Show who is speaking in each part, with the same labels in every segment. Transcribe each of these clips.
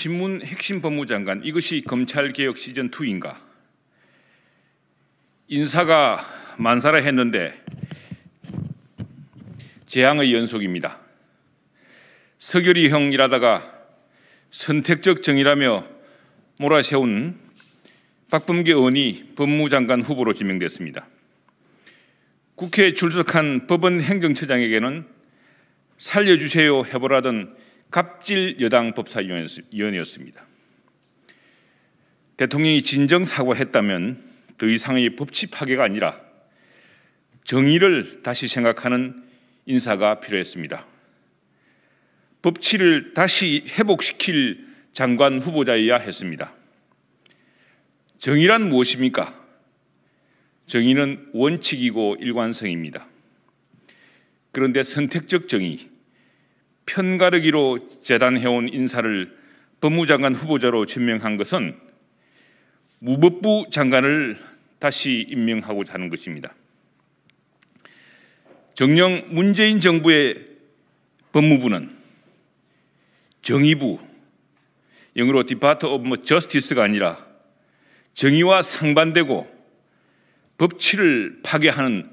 Speaker 1: 신문 핵심 법무장관 이것이 검찰개혁 시즌 2인가? 인사가 만사라 했는데 재앙의 연속입니다. 서결이 형이라다가 선택적 정의라며 몰아세운 박범계 의원이 법무장관 후보로 지명됐습니다. 국회에 출석한 법원 행정처장에게는 살려주세요 해보라던 갑질 여당 법사위원이었습니다. 대통령이 진정 사과했다면 더 이상의 법치 파괴가 아니라 정의를 다시 생각하는 인사가 필요했습니다. 법치를 다시 회복시킬 장관 후보자여야 했습니다. 정의란 무엇입니까? 정의는 원칙이고 일관성입니다. 그런데 선택적 정의, 편가르기로 재단해온 인사를 법무장관 후보자로 지명한 것은 무법부 장관을 다시 임명하고자 하는 것입니다. 정령 문재인 정부의 법무부는 정의부, 영어로 디파트 오브 저스티스가 아니라 정의와 상반되고 법치를 파괴하는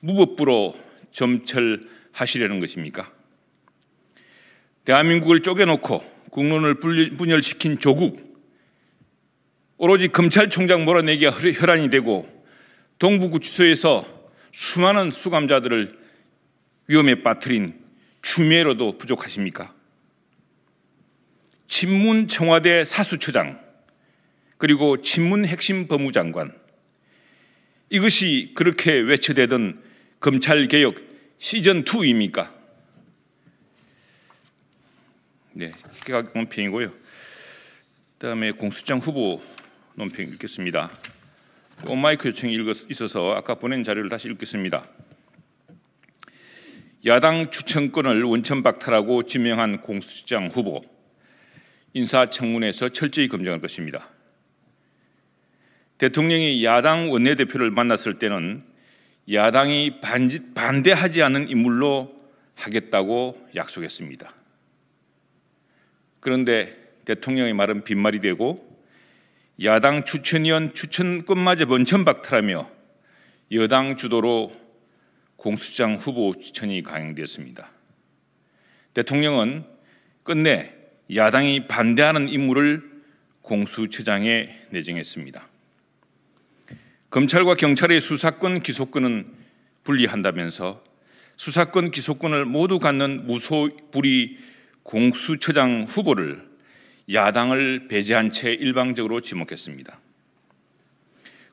Speaker 1: 무법부로 점철하시려는 것입니까? 대한민국을 쪼개놓고 국론을 분열시킨 조국, 오로지 검찰총장 몰아내기가 혈안이 되고 동부구치소에서 수많은 수감자들을 위험에 빠뜨린 추미애로도 부족하십니까? 친문 청와대 사수처장 그리고 친문 핵심 법무장관 이것이 그렇게 외쳐대던 검찰개혁 시즌2입니까? 네, 시각 논평이고요. 그다음에 공수장 후보 논평 읽겠습니다. 온마이크 요청이 있어서 아까 보낸 자료를 다시 읽겠습니다. 야당 추천권을 원천 박탈하고 지명한 공수장 후보 인사청문회에서 철저히 검증할 것입니다. 대통령이 야당 원내대표를 만났을 때는 야당이 반지, 반대하지 않은 인물로 하겠다고 약속했습니다. 그런데 대통령의 말은 빈말이 되고 야당 추천위원 추천권마저 번천박탈하며 여당 주도로 공수장 후보 추천이 강행되었습니다. 대통령은 끝내 야당이 반대하는 임무를 공수처장에 내정했습니다. 검찰과 경찰의 수사권 기소권은 분리한다면서 수사권 기소권을 모두 갖는 무소불위 공수처장 후보를 야당을 배제한 채 일방적으로 지목했습니다.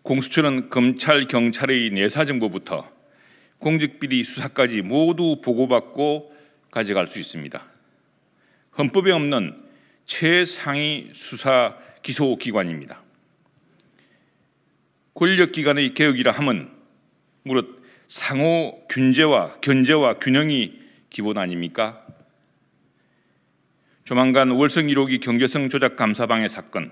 Speaker 1: 공수처는 검찰, 경찰의 내사정보부터 공직비리 수사까지 모두 보고받고 가져갈 수 있습니다. 헌법에 없는 최상위 수사 기소 기관입니다. 권력기관의 개혁이라 함은 무릇 상호 균제와 견제와 균형이 기본 아닙니까? 조만간 월성 1호기 경제성 조작 감사방해 사건,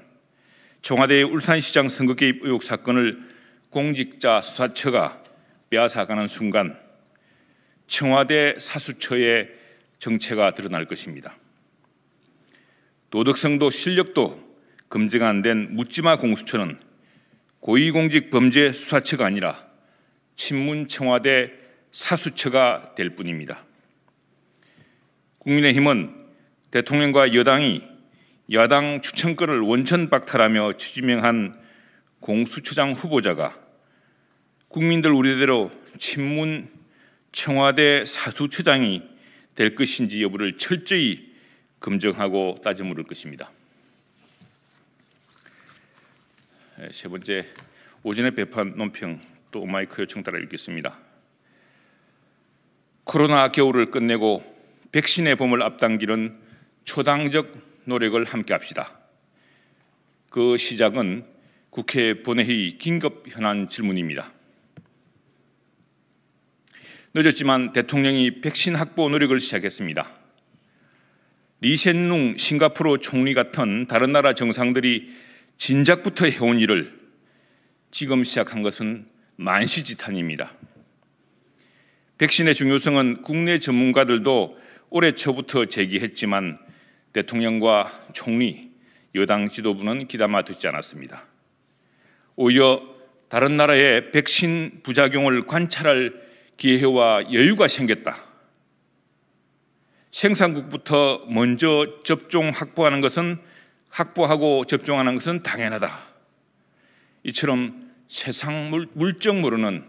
Speaker 1: 청와대의 울산시장 선거 개입 의혹 사건을 공직자 수사처가 빼앗아가는 순간 청와대 사수처의 정체가 드러날 것입니다. 도덕성도 실력도 검증 안 된 묻지마 공수처는 고위공직 범죄 수사처가 아니라 친문 청와대 사수처가 될 뿐입니다. 국민의힘은 대통령과 여당이 야당 추천권을 원천 박탈하며 지명한 공수처장 후보자가 국민들 우리대로 친문 청와대 사수처장이 될 것인지 여부를 철저히 검증하고 따져 물을 것입니다. 예, 세 번째, 오전에 배판 논평 또 마이크 요청 따라 읽겠습니다. 코로나 겨울을 끝내고 백신의 봄을 앞당기는 초당적 노력을 함께 합시다. 그 시작은 국회 본회의 긴급 현안 질문입니다. 늦었지만 대통령이 백신 확보 노력을 시작했습니다. 리센룽 싱가포르 총리 같은 다른 나라 정상들이 진작부터 해온 일을 지금 시작한 것은 만시지탄입니다. 백신의 중요성은 국내 전문가들도 올해 초부터 제기했지만 대통령과 총리, 여당 지도부는 기담아 듣지 않았습니다. 오히려 다른 나라의 백신 부작용을 관찰할 기회와 여유가 생겼다. 생산국부터 먼저 접종 확보하는 것은 확보하고 접종하는 것은 당연하다. 이처럼 세상 물정 모르는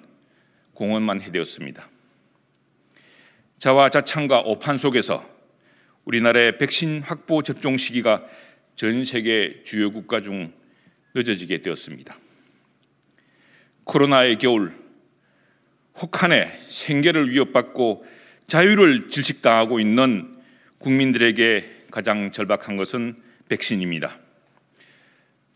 Speaker 1: 공헌만 해대었습니다. 자화자찬과 오판 속에서 우리나라의 백신 확보 접종 시기가 전 세계 주요 국가 중 늦어지게 되었습니다. 코로나의 겨울, 혹한에 생계를 위협받고 자유를 질식당하고 있는 국민들에게 가장 절박한 것은 백신입니다.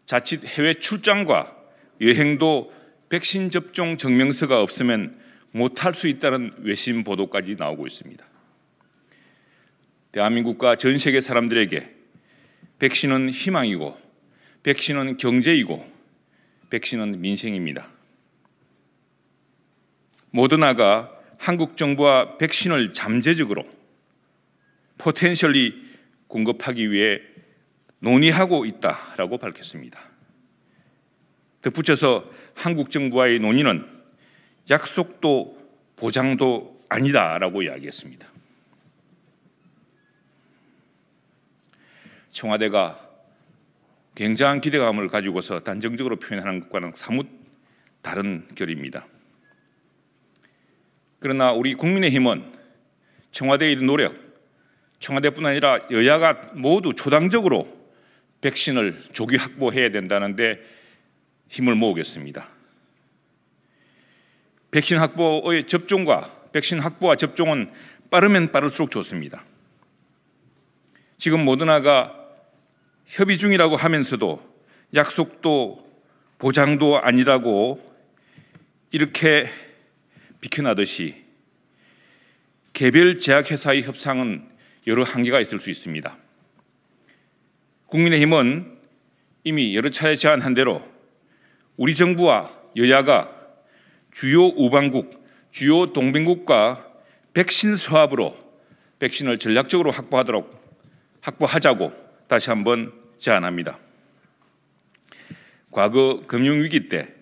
Speaker 1: 자칫 해외 출장과 여행도 백신 접종 증명서가 없으면 못할 수 있다는 외신 보도까지 나오고 있습니다. 대한민국과 전 세계 사람들에게 백신은 희망이고 백신은 경제이고 백신은 민생입니다. 모더나가 한국 정부와 백신을 잠재적으로 포텐셜리 공급하기 위해 논의하고 있다라고 밝혔습니다. 덧붙여서 한국 정부와의 논의는 약속도 보장도 아니다라고 이야기했습니다. 청와대가 굉장한 기대감을 가지고서 단정적으로 표현하는 것과는 사뭇 다른 결입니다. 그러나 우리 국민의힘은 청와대의 노력, 청와대뿐 아니라 여야가 모두 초당적으로 백신을 조기 확보해야 된다는데 힘을 모으겠습니다. 백신 확보의 접종과 백신 확보와 접종은 빠르면 빠를수록 좋습니다. 지금 모더나가 협의 중이라고 하면서도 약속도 보장도 아니라고 이렇게 비켜나듯이 개별 제약회사의 협상은 여러 한계가 있을 수 있습니다. 국민의힘은 이미 여러 차례 제안한 대로 우리 정부와 여야가 주요 우방국, 주요 동맹국과 백신 수합으로 백신을 전략적으로 확보하도록 확보하자고 다시 한번 제안합니다. 과거 금융위기 때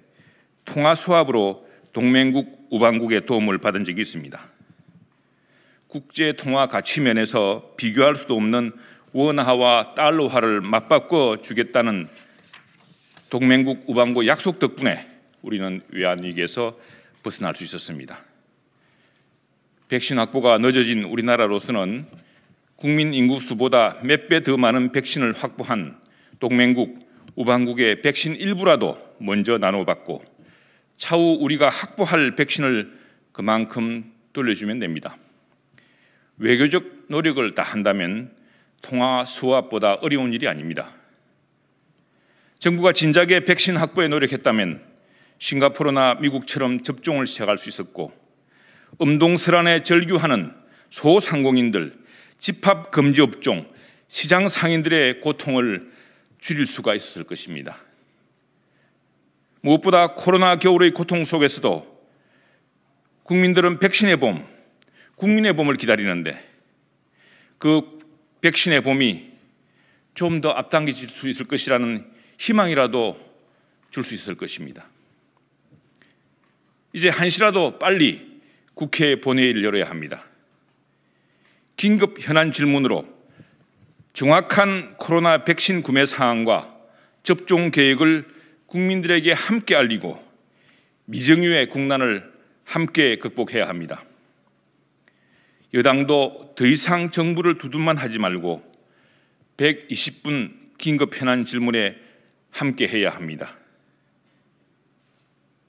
Speaker 1: 통화 수합으로 동맹국 우방국의 도움을 받은 적이 있습니다. 국제 통화 가치 면에서 비교할 수도 없는 원화와 달러화를 맞바꿔 주겠다는 동맹국 우방국 약속 덕분에 우리는 외환위기에서 벗어날 수 있었습니다. 백신 확보가 늦어진 우리나라로서는 국민 인구수보다 몇 배 더 많은 백신을 확보한 동맹국 우방국의 백신 일부라도 먼저 나눠받고 차후 우리가 확보할 백신을 그만큼 돌려주면 됩니다. 외교적 노력을 다 한다면 통화 수합보다 어려운 일이 아닙니다. 정부가 진작에 백신 확보에 노력했다면 싱가포르나 미국처럼 접종을 시작할 수 있었고 음동설안에 절규하는 소상공인들 집합 금지 업종, 시장 상인들의 고통을 줄일 수가 있었을 것입니다. 무엇보다 코로나 겨울의 고통 속에서도 국민들은 백신의 봄, 국민의 봄을 기다리는데 그 백신의 봄이 좀 더 앞당겨질 수 있을 것이라는 희망이라도 줄 수 있을 것입니다. 이제 한시라도 빨리 국회 본회의를 열어야 합니다. 긴급 현안 질문으로 정확한 코로나 백신 구매 상황과 접종 계획을 국민들에게 함께 알리고 미정유의 국난을 함께 극복해야 합니다. 여당도 더 이상 정부를 두둔만 하지 말고 120분 긴급 현안 질문에 함께 해야 합니다.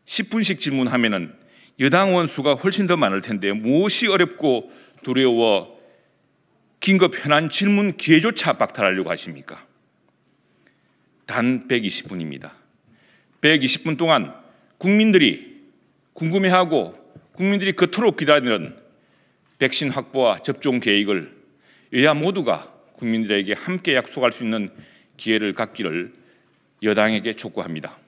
Speaker 1: 10분씩 질문하면 여당 원수가 훨씬 더 많을 텐데 무엇이 어렵고 두려워 긴급 편한 질문 기회조차 박탈하려고 하십니까? 단 120분입니다. 120분 동안 국민들이 궁금해하고 국민들이 그토록 기다리는 백신 확보와 접종 계획을 여야 모두가 국민들에게 함께 약속할 수 있는 기회를 갖기를 여당에게 촉구합니다.